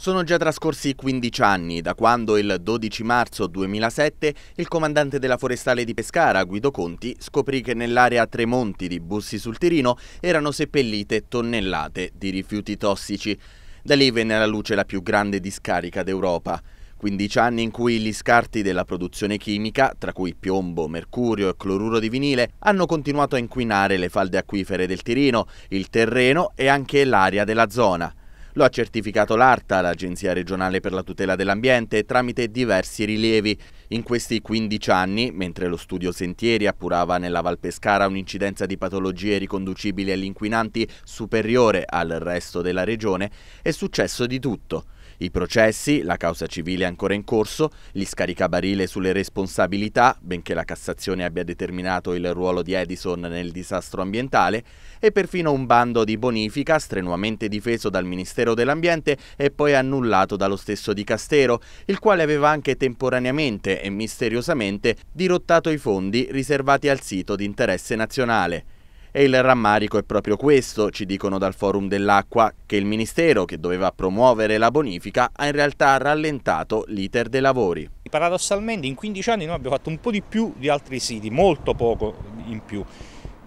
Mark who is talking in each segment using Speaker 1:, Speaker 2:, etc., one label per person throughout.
Speaker 1: Sono già trascorsi 15 anni da quando il 12 marzo 2007 il comandante della forestale di Pescara, Guido Conti, scoprì che nell'area Tremonti di Bussi sul Tirino erano seppellite tonnellate di rifiuti tossici. Da lì venne alla luce la più grande discarica d'Europa. 15 anni in cui gli scarti della produzione chimica, tra cui piombo, mercurio e cloruro di vinile, hanno continuato a inquinare le falde acquifere del Tirino, il terreno e anche l'aria della zona. Lo ha certificato l'ARTA, l'Agenzia regionale per la tutela dell'ambiente, tramite diversi rilievi. In questi 15 anni, mentre lo studio Sentieri appurava nella Val Pescara un'incidenza di patologie riconducibili agli inquinanti superiore al resto della regione, è successo di tutto. I processi, la causa civile ancora in corso, gli scaricabarile sulle responsabilità, benché la Cassazione abbia determinato il ruolo di Edison nel disastro ambientale, e perfino un bando di bonifica strenuamente difeso dal Ministero dell'Ambiente e poi annullato dallo stesso Di Castero, il quale aveva anche temporaneamente e misteriosamente dirottato i fondi riservati al sito di interesse nazionale. E il rammarico è proprio questo, ci dicono dal Forum dell'Acqua, che il Ministero, che doveva promuovere la bonifica, ha in realtà rallentato l'iter dei lavori.
Speaker 2: Paradossalmente in 15 anni noi abbiamo fatto un po' di più di altri siti, molto poco in più,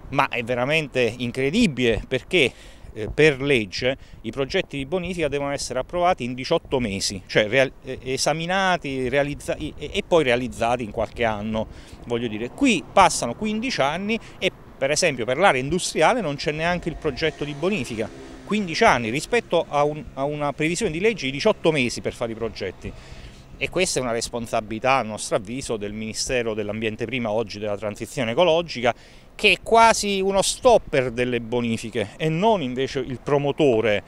Speaker 2: ma è veramente incredibile perché eh, per legge i progetti di bonifica devono essere approvati in 18 mesi, cioè real eh, esaminati e poi realizzati in qualche anno. Voglio dire, qui passano 15 anni e per esempio per l'area industriale non c'è neanche il progetto di bonifica, 15 anni rispetto a, un, a una previsione di legge di 18 mesi per fare i progetti. E questa è una responsabilità, a nostro avviso, del Ministero dell'Ambiente prima, oggi della transizione ecologica, che è quasi uno stopper delle bonifiche e non invece il promotore,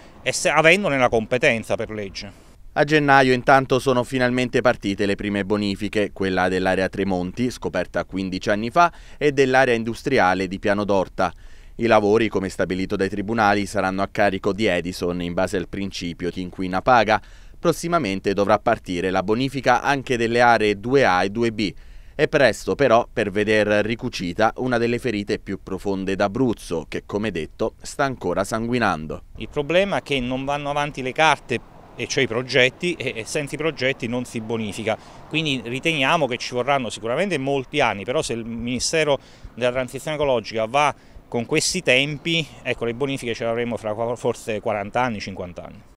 Speaker 2: avendone la competenza per legge.
Speaker 1: A gennaio intanto sono finalmente partite le prime bonifiche, quella dell'area Tremonti, scoperta 15 anni fa, e dell'area industriale di Piano d'Orta. I lavori, come stabilito dai tribunali, saranno a carico di Edison in base al principio chi inquina paga. Prossimamente dovrà partire la bonifica anche delle aree 2A e 2B. È presto però per veder ricucita una delle ferite più profonde d'Abruzzo che
Speaker 2: come detto sta ancora sanguinando. Il problema è che non vanno avanti le carte e cioè i progetti e senza i progetti non si bonifica. Quindi riteniamo che ci vorranno sicuramente molti anni, però se il Ministero della Transizione Ecologica va con questi tempi, ecco le bonifiche ce le avremo fra forse 40 anni, 50 anni.